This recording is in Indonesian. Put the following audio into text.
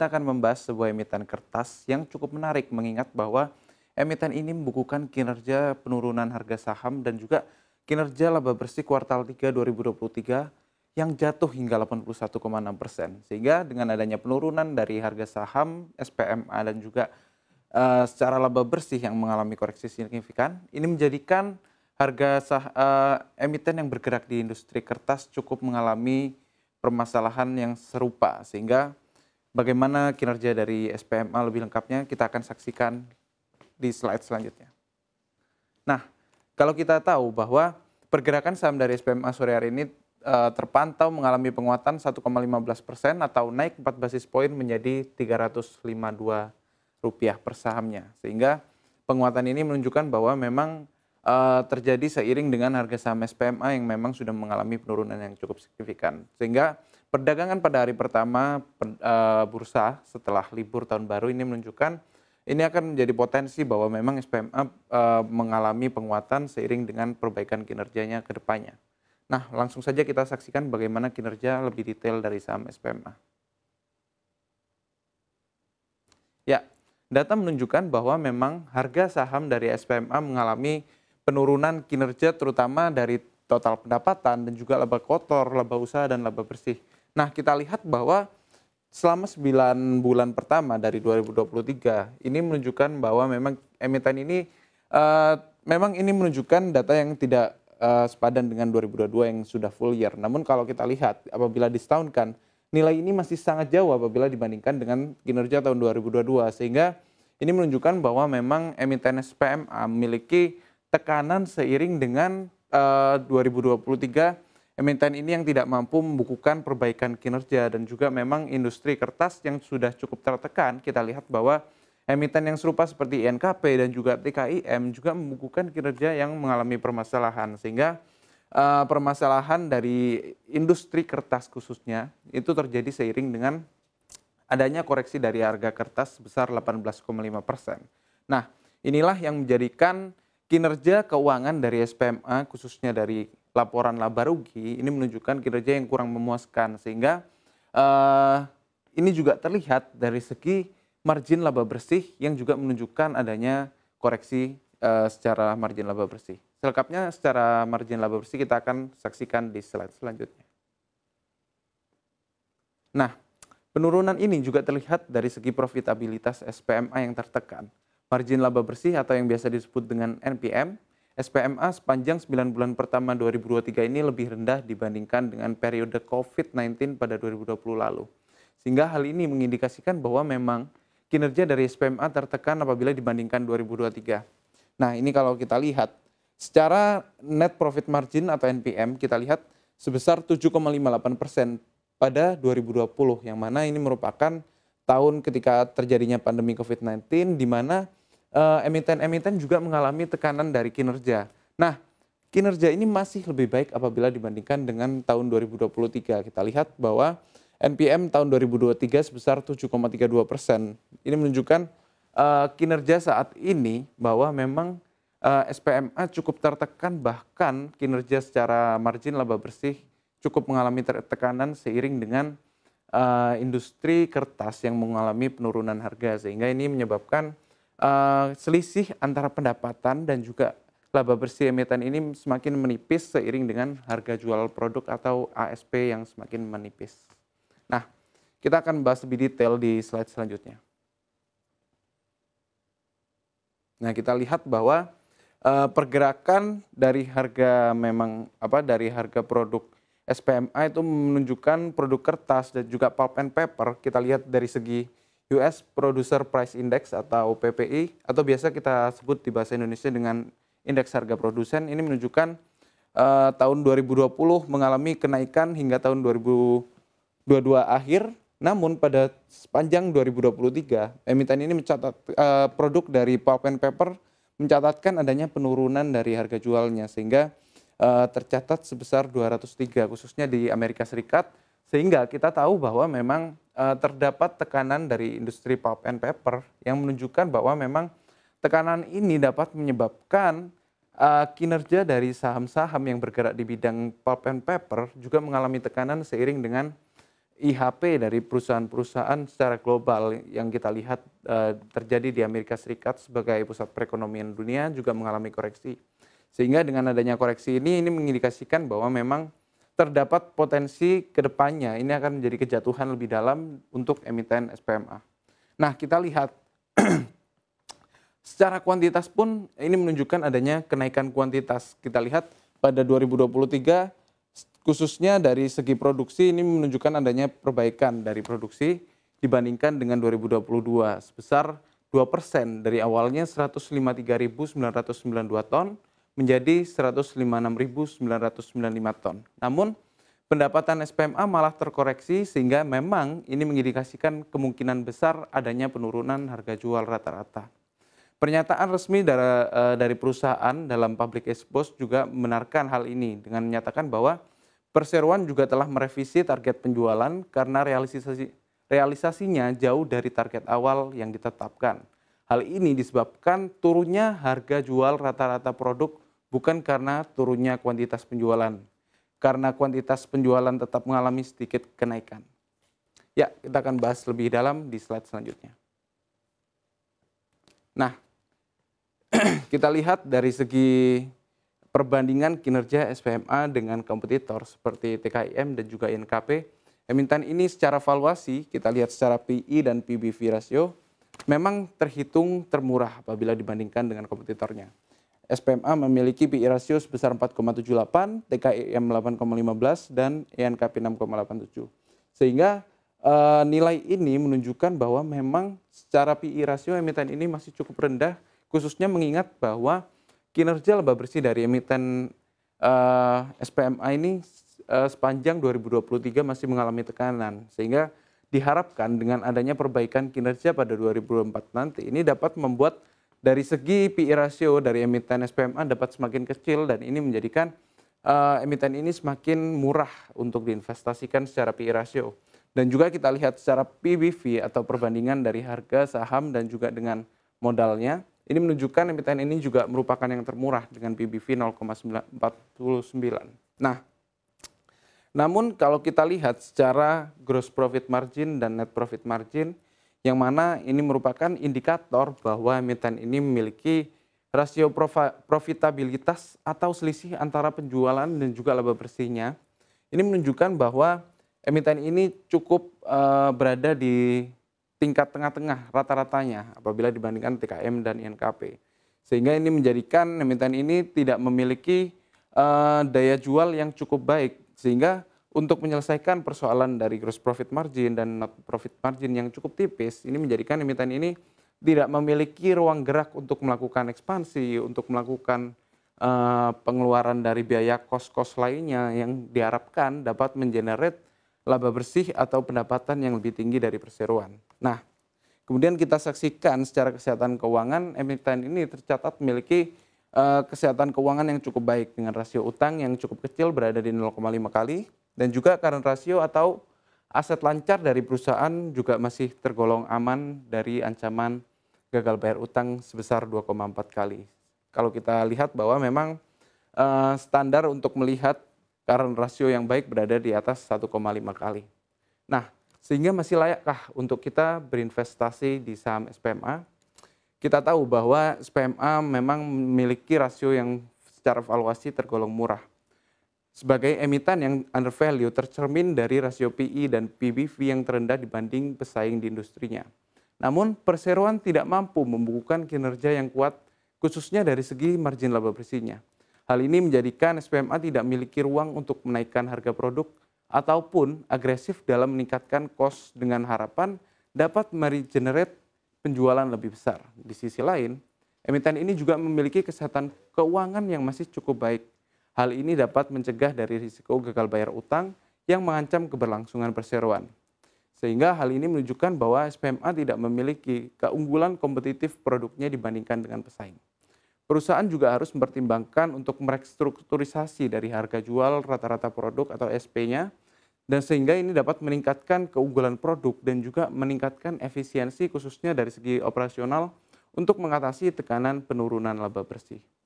kita akan membahas sebuah emiten kertas yang cukup menarik mengingat bahwa emiten ini membukukan kinerja penurunan harga saham dan juga kinerja laba bersih kuartal 3 2023 yang jatuh hingga 81,6 persen. Sehingga dengan adanya penurunan dari harga saham, SPMA dan juga uh, secara laba bersih yang mengalami koreksi signifikan, ini menjadikan harga sah, uh, emiten yang bergerak di industri kertas cukup mengalami permasalahan yang serupa sehingga Bagaimana kinerja dari SPMA lebih lengkapnya kita akan saksikan di slide selanjutnya. Nah, kalau kita tahu bahwa pergerakan saham dari SPMA sore hari ini e, terpantau mengalami penguatan 1,15 persen atau naik 4 basis poin menjadi 352 rupiah per sahamnya. Sehingga penguatan ini menunjukkan bahwa memang uh, terjadi seiring dengan harga saham SPMA yang memang sudah mengalami penurunan yang cukup signifikan. Sehingga perdagangan pada hari pertama uh, bursa setelah libur tahun baru ini menunjukkan ini akan menjadi potensi bahwa memang SPMA uh, eh, mengalami penguatan seiring dengan perbaikan kinerjanya ke depannya. Nah, langsung saja kita saksikan bagaimana kinerja lebih detail dari saham SPMA. Ya, data menunjukkan bahwa memang harga saham dari SPMA mengalami penurunan kinerja terutama dari total pendapatan dan juga laba kotor, laba usaha dan laba bersih. Nah, kita lihat bahwa selama 9 bulan pertama dari 2023 ini menunjukkan bahwa memang emiten ini uh, memang ini menunjukkan data yang tidak uh, sepadan dengan 2022 yang sudah full year. Namun kalau kita lihat apabila distaunkan nilai ini masih sangat jauh apabila dibandingkan dengan kinerja tahun 2022 sehingga ini menunjukkan bahwa memang emiten SPM eh, memiliki tekanan seiring dengan uh, 2023 emiten ini yang tidak mampu membukukan perbaikan kinerja dan juga memang industri kertas yang sudah cukup tertekan kita lihat bahwa emiten yang serupa seperti INKP dan juga TKIM juga membukukan kinerja yang mengalami permasalahan sehingga uh, permasalahan dari industri kertas khususnya itu terjadi seiring dengan adanya koreksi dari harga kertas sebesar 18,5 persen. Nah, inilah yang menjadikan kinerja keuangan dari SPMA khususnya dari laporan laba rugi ini menunjukkan kinerja yang kurang memuaskan sehingga uh, ini juga terlihat dari segi margin laba bersih yang juga menunjukkan adanya koreksi uh, secara margin laba bersih. Selengkapnya secara margin laba bersih kita akan saksikan di slide selanjutnya. Nah, penurunan ini juga terlihat dari segi profitabilitas SPMA yang tertekan margin laba bersih atau yang biasa disebut dengan NPM, SPMA sepanjang 9 bulan pertama 2023 ini lebih rendah dibandingkan dengan periode COVID-19 pada 2020 lalu. Sehingga hal ini mengindikasikan bahwa memang kinerja dari SPMA tertekan apabila dibandingkan 2023. Nah, ini kalau kita lihat secara net profit margin atau NPM kita lihat sebesar 7,58 persen pada 2020 yang mana ini merupakan tahun ketika terjadinya pandemi COVID-19 di mana Eh, emiten-emiten juga mengalami tekanan dari kinerja. Nah, kinerja ini masih lebih baik apabila dibandingkan dengan tahun 2023. Kita lihat bahwa NPM tahun 2023 sebesar 7,32 persen. Ini menunjukkan uh, kinerja saat ini bahwa memang uh, eh, SPMA cukup tertekan bahkan kinerja secara margin laba bersih cukup mengalami tekanan seiring dengan uh, industri kertas yang mengalami penurunan harga sehingga ini menyebabkan Eh, selisih antara pendapatan dan juga laba bersih emiten ini semakin menipis seiring dengan harga jual produk atau ASP yang semakin menipis. Nah, kita akan bahas lebih detail di slide selanjutnya. Nah, kita lihat bahwa uh, pergerakan dari harga memang apa dari harga produk SPMA itu menunjukkan produk kertas dan juga pulp and paper. Kita lihat dari segi US Producer Price Index atau PPI atau biasa kita sebut di bahasa Indonesia dengan indeks harga produsen ini menunjukkan uh, tahun 2020 mengalami kenaikan hingga tahun 2022 akhir namun pada sepanjang 2023 emiten ini mencatat uh, produk dari pulp and paper mencatatkan adanya penurunan dari harga jualnya sehingga uh, tercatat sebesar 203 khususnya di Amerika Serikat sehingga kita tahu bahwa memang uh, terdapat tekanan dari industri pulp and paper yang menunjukkan bahwa memang tekanan ini dapat menyebabkan uh, kinerja dari saham-saham yang bergerak di bidang pulp and paper juga mengalami tekanan seiring dengan IHP dari perusahaan-perusahaan secara global yang kita lihat uh, terjadi di Amerika Serikat sebagai pusat perekonomian dunia juga mengalami koreksi. Sehingga dengan adanya koreksi ini ini mengindikasikan bahwa memang terdapat potensi kedepannya ini akan menjadi kejatuhan lebih dalam untuk emiten SPMA. Nah, kita lihat secara kuantitas pun ini menunjukkan adanya kenaikan kuantitas. Kita lihat pada 2023 khususnya dari segi produksi ini menunjukkan adanya perbaikan dari produksi dibandingkan dengan 2022 sebesar 2% dari awalnya 153.992 ton menjadi 156.995 ton. Namun pendapatan SPMA malah terkoreksi sehingga memang ini mengindikasikan kemungkinan besar adanya penurunan harga jual rata-rata. Pernyataan resmi dari, eh, dari perusahaan dalam public expose juga menarikan hal ini dengan menyatakan bahwa perseroan juga telah merevisi target penjualan karena realisasi, realisasinya jauh dari target awal yang ditetapkan. Hal ini disebabkan turunnya harga jual rata-rata produk bukan karena turunnya kuantitas penjualan, karena kuantitas penjualan tetap mengalami sedikit kenaikan. Ya, kita akan bahas lebih dalam di slide selanjutnya. Nah, kita lihat dari segi perbandingan kinerja SPMA dengan kompetitor seperti TKIM dan juga INKP. Emiten ini secara valuasi, kita lihat secara PI dan PBV ratio, memang terhitung termurah apabila dibandingkan dengan kompetitornya. SPMA memiliki PI rasio sebesar 4,78, TKIM 8,15, dan e ENKP 6,87. Sehingga uh, nilai ini menunjukkan bahwa memang secara PI rasio emiten ini masih cukup rendah, khususnya mengingat bahwa kinerja laba bersih dari emiten uh, eh, SPMA ini uh, sepanjang 2023 masih mengalami tekanan. Sehingga diharapkan dengan adanya perbaikan kinerja pada 2024 nanti ini dapat membuat dari segi PI e ratio dari emiten SPMA dapat semakin kecil dan ini menjadikan uh, emiten ini semakin murah untuk diinvestasikan secara PI e ratio. Dan juga kita lihat secara PBV atau perbandingan dari harga saham dan juga dengan modalnya. Ini menunjukkan emiten ini juga merupakan yang termurah dengan PBV 0,49. Nah, namun kalau kita lihat secara gross profit margin dan net profit margin, yang mana ini merupakan indikator bahwa emiten ini memiliki rasio profitabilitas atau selisih antara penjualan dan juga laba bersihnya. Ini menunjukkan bahwa emiten ini cukup uh, berada di tingkat tengah-tengah rata-ratanya apabila dibandingkan TKM dan INKP. Sehingga ini menjadikan emiten ini tidak memiliki uh, daya jual yang cukup baik sehingga untuk menyelesaikan persoalan dari gross profit margin dan net profit margin yang cukup tipis, ini menjadikan emiten ini tidak memiliki ruang gerak untuk melakukan ekspansi, untuk melakukan uh, pengeluaran dari biaya kos-kos lainnya yang diharapkan dapat mengenerate laba bersih atau pendapatan yang lebih tinggi dari perseroan. Nah, kemudian kita saksikan secara kesehatan keuangan, emiten ini tercatat memiliki uh, kesehatan keuangan yang cukup baik dengan rasio utang yang cukup kecil berada di 0,5 kali, dan juga current ratio atau aset lancar dari perusahaan juga masih tergolong aman dari ancaman gagal bayar utang sebesar 2,4 kali. Kalau kita lihat bahwa memang uh, standar untuk melihat current ratio yang baik berada di atas 1,5 kali. Nah, sehingga masih layakkah untuk kita berinvestasi di saham SPMA? Kita tahu bahwa SPMA memang memiliki rasio yang secara valuasi tergolong murah sebagai emiten yang under value tercermin dari rasio PE dan PBV yang terendah dibanding pesaing di industrinya. Namun perseroan tidak mampu membukukan kinerja yang kuat khususnya dari segi margin laba bersihnya. Hal ini menjadikan SPMA tidak memiliki ruang untuk menaikkan harga produk ataupun agresif dalam meningkatkan kos dengan harapan dapat meregenerate penjualan lebih besar. Di sisi lain, emiten ini juga memiliki kesehatan keuangan yang masih cukup baik Hal ini dapat mencegah dari risiko gagal bayar utang yang mengancam keberlangsungan perseroan. Sehingga hal ini menunjukkan bahwa SPMA tidak memiliki keunggulan kompetitif produknya dibandingkan dengan pesaing. Perusahaan juga harus mempertimbangkan untuk merestrukturisasi dari harga jual rata-rata produk atau SP-nya dan sehingga ini dapat meningkatkan keunggulan produk dan juga meningkatkan efisiensi khususnya dari segi operasional untuk mengatasi tekanan penurunan laba bersih.